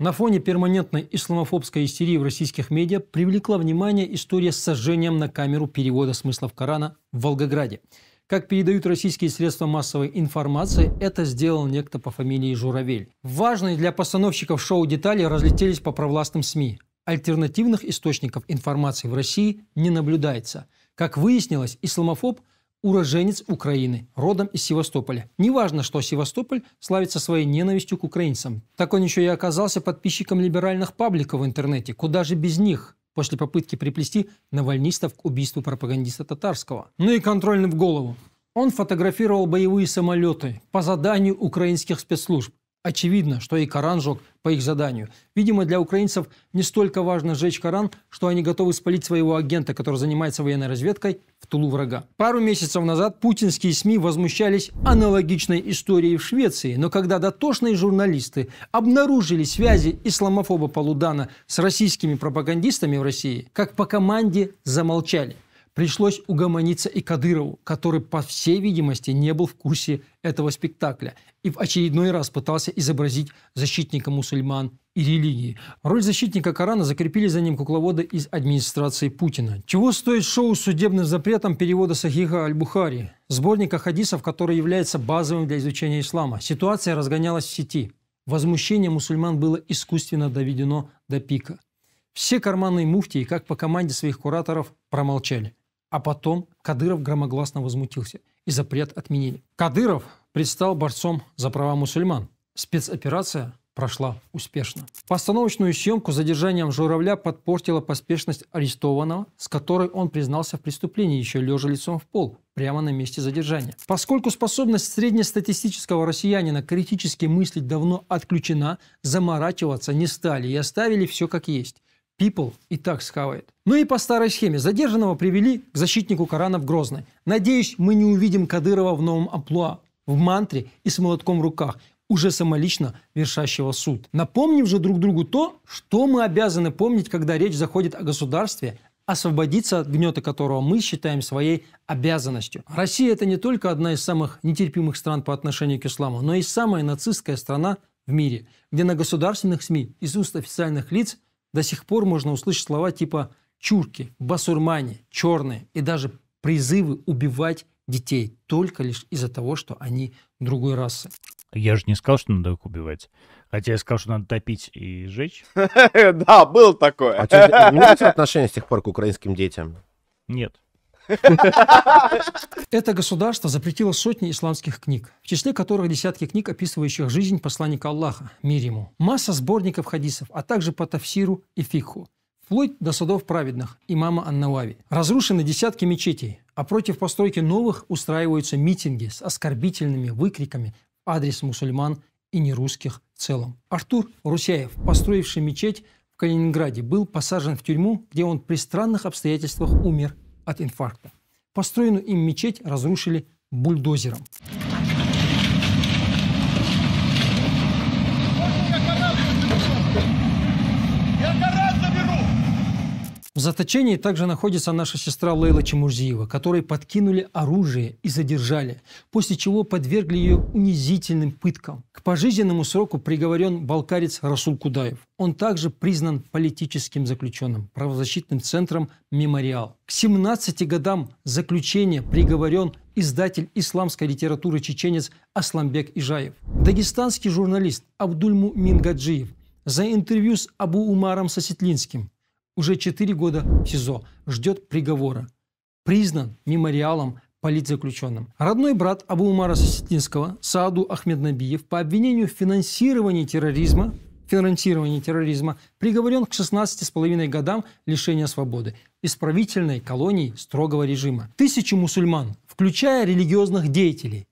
На фоне перманентной исламофобской истерии в российских медиа привлекла внимание история с сожжением на камеру перевода смыслов Корана в Волгограде. Как передают российские средства массовой информации, это сделал некто по фамилии Журавель. Важные для постановщиков шоу детали разлетелись по провластным СМИ. Альтернативных источников информации в России не наблюдается. Как выяснилось, исламофоб уроженец Украины, родом из Севастополя. Неважно, что Севастополь славится своей ненавистью к украинцам. Так он еще и оказался подписчиком либеральных пабликов в интернете. Куда же без них? после попытки приплести навальнистов к убийству пропагандиста татарского. Ну и контрольный в голову. Он фотографировал боевые самолеты по заданию украинских спецслужб. Очевидно, что и Коран жег по их заданию. Видимо, для украинцев не столько важно сжечь Коран, что они готовы спалить своего агента, который занимается военной разведкой, в тулу врага. Пару месяцев назад путинские СМИ возмущались аналогичной историей в Швеции, но когда дотошные журналисты обнаружили связи исламофоба Полудана с российскими пропагандистами в России, как по команде замолчали. Пришлось угомониться и Кадырову, который, по всей видимости, не был в курсе этого спектакля и в очередной раз пытался изобразить защитника мусульман и религии. Роль защитника Корана закрепили за ним кукловоды из администрации Путина. Чего стоит шоу с судебным запретом перевода Сахиха Аль-Бухари, сборника хадисов, который является базовым для изучения ислама. Ситуация разгонялась в сети. Возмущение мусульман было искусственно доведено до пика. Все карманные муфтии, как по команде своих кураторов, промолчали. А потом Кадыров громогласно возмутился и запрет отменили. Кадыров предстал борцом за права мусульман. Спецоперация прошла успешно. Постановочную съемку задержанием журавля подпортила поспешность арестованного, с которой он признался в преступлении, еще лежа лицом в пол, прямо на месте задержания. Поскольку способность среднестатистического россиянина критически мыслить давно отключена, заморачиваться не стали и оставили все как есть. People и так схавает. Ну и по старой схеме. Задержанного привели к защитнику Корана в Грозный. Надеюсь, мы не увидим Кадырова в новом амплуа, в мантре и с молотком в руках, уже самолично вершащего суд. Напомним же друг другу то, что мы обязаны помнить, когда речь заходит о государстве, освободиться от гнета которого мы считаем своей обязанностью. Россия – это не только одна из самых нетерпимых стран по отношению к исламу, но и самая нацистская страна в мире, где на государственных СМИ из уст официальных лиц – до сих пор можно услышать слова типа «чурки», «басурмане», «черные» и даже призывы убивать детей только лишь из-за того, что они другой расы. Я же не сказал, что надо их убивать. Хотя я сказал, что надо топить и сжечь. Да, было такое. А у тебя отношение с тех пор к украинским детям? Нет. Это государство запретило сотни исламских книг, в числе которых десятки книг, описывающих жизнь посланника Аллаха, мир ему, масса сборников хадисов, а также по тафсиру и фикху, вплоть до судов праведных, имама Аннавави. Разрушены десятки мечетей, а против постройки новых устраиваются митинги с оскорбительными выкриками в адрес мусульман и нерусских в целом. Артур Русяев, построивший мечеть в Калининграде, был посажен в тюрьму, где он при странных обстоятельствах умер от инфаркта. Построенную им мечеть разрушили бульдозером. В заточении также находится наша сестра Лейла Чемурзиева, которой подкинули оружие и задержали, после чего подвергли ее унизительным пыткам. К пожизненному сроку приговорен балкарец Расул Кудаев. Он также признан политическим заключенным, правозащитным центром «Мемориал». К 17 годам заключения приговорен издатель исламской литературы чеченец Асламбек Ижаев. Дагестанский журналист Абдульму Мингаджиев за интервью с Абу Умаром Сосетлинским уже 4 года в СИЗО, ждет приговора. Признан мемориалом политзаключенным. Родной брат Абу-Умара Сосетинского, Сааду Ахмеднабиев, по обвинению в финансировании терроризма, финансировании терроризма, приговорен к 16,5 годам лишения свободы, исправительной колонии строгого режима. Тысячи мусульман, включая религиозных деятелей,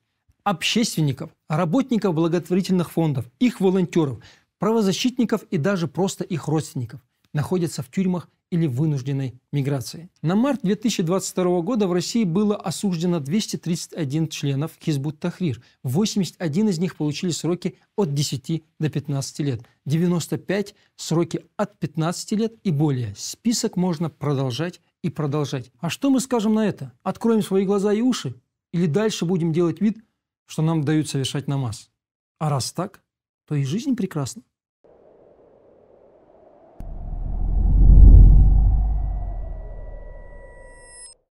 общественников, работников благотворительных фондов, их волонтеров, правозащитников и даже просто их родственников находятся в тюрьмах или вынужденной миграции. На март 2022 года в России было осуждено 231 членов Хизбут Тахрир. 81 из них получили сроки от 10 до 15 лет, 95 – сроки от 15 лет и более. Список можно продолжать и продолжать. А что мы скажем на это? Откроем свои глаза и уши? Или дальше будем делать вид, что нам дают совершать намаз? А раз так, то и жизнь прекрасна.